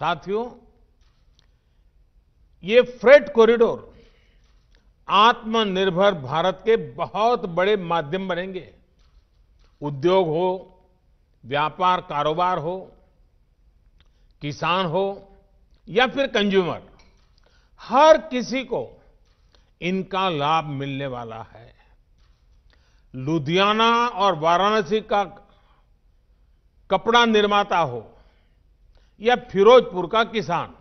साथियों ये freight corridor आत्मनिर्भर भारत के बहुत बड़े माध्यम बनेंगे उद्योग हो व्यापार कारोबार हो किसान हो या फिर कंज्यूमर हर किसी को इनका लाभ मिलने वाला है लुधियाना और वाराणसी का कपड़ा निर्माता हो या फिरोजपुर का किसान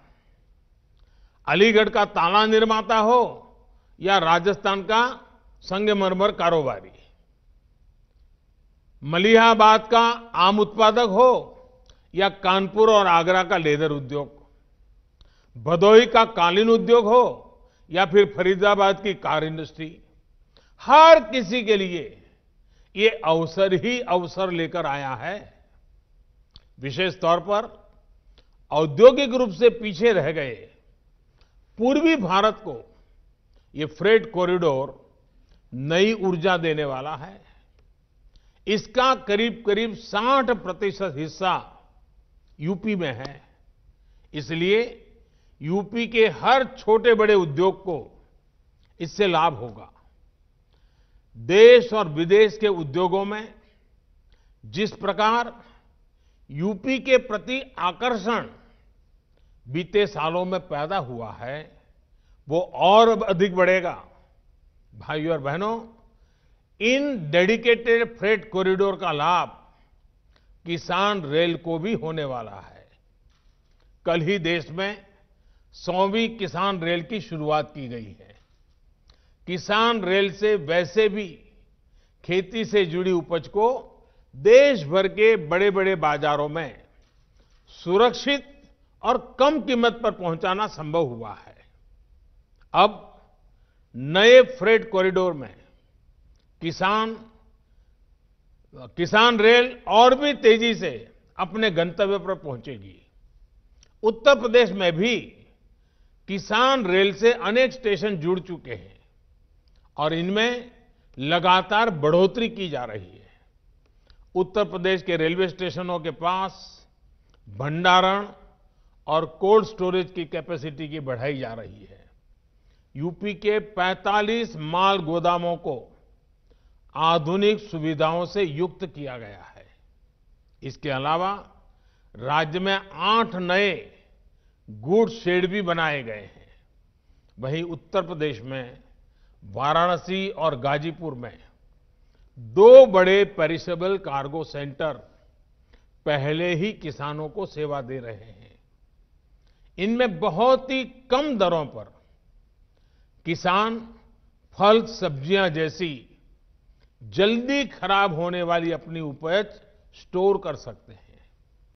अलीगढ़ का ताला निर्माता हो या राजस्थान का संगमरमर कारोबारी मलिहाबाद का आम उत्पादक हो या कानपुर और आगरा का लेदर उद्योग भदोही का कालीन उद्योग हो या फिर फरीदाबाद की कार इंडस्ट्री हर किसी के लिए ये अवसर ही अवसर लेकर आया है विशेष तौर पर औद्योगिक रूप से पीछे रह गए पूर्वी भारत को ये फ्रेट कॉरिडोर नई ऊर्जा देने वाला है इसका करीब करीब 60 प्रतिशत हिस्सा यूपी में है इसलिए यूपी के हर छोटे बड़े उद्योग को इससे लाभ होगा देश और विदेश के उद्योगों में जिस प्रकार यूपी के प्रति आकर्षण बीते सालों में पैदा हुआ है वो और अधिक बढ़ेगा भाइयों और बहनों इन डेडिकेटेड फ्रेट कॉरिडोर का लाभ किसान रेल को भी होने वाला है कल ही देश में सौवीं किसान रेल की शुरुआत की गई है किसान रेल से वैसे भी खेती से जुड़ी उपज को देश भर के बड़े बड़े बाजारों में सुरक्षित और कम कीमत पर पहुंचाना संभव हुआ है अब नए फ्रेट कॉरिडोर में किसान किसान रेल और भी तेजी से अपने गंतव्य पर पहुंचेगी उत्तर प्रदेश में भी किसान रेल से अनेक स्टेशन जुड़ चुके हैं और इनमें लगातार बढ़ोतरी की जा रही है उत्तर प्रदेश के रेलवे स्टेशनों के पास भंडारण और कोल्ड स्टोरेज की कैपेसिटी की बढ़ाई जा रही है यूपी के 45 माल गोदामों को आधुनिक सुविधाओं से युक्त किया गया है इसके अलावा राज्य में आठ नए गुड शेड भी बनाए गए हैं वहीं उत्तर प्रदेश में वाराणसी और गाजीपुर में दो बड़े पेरिसेबल कार्गो सेंटर पहले ही किसानों को सेवा दे रहे हैं इनमें बहुत ही कम दरों पर किसान फल सब्जियां जैसी जल्दी खराब होने वाली अपनी उपज स्टोर कर सकते हैं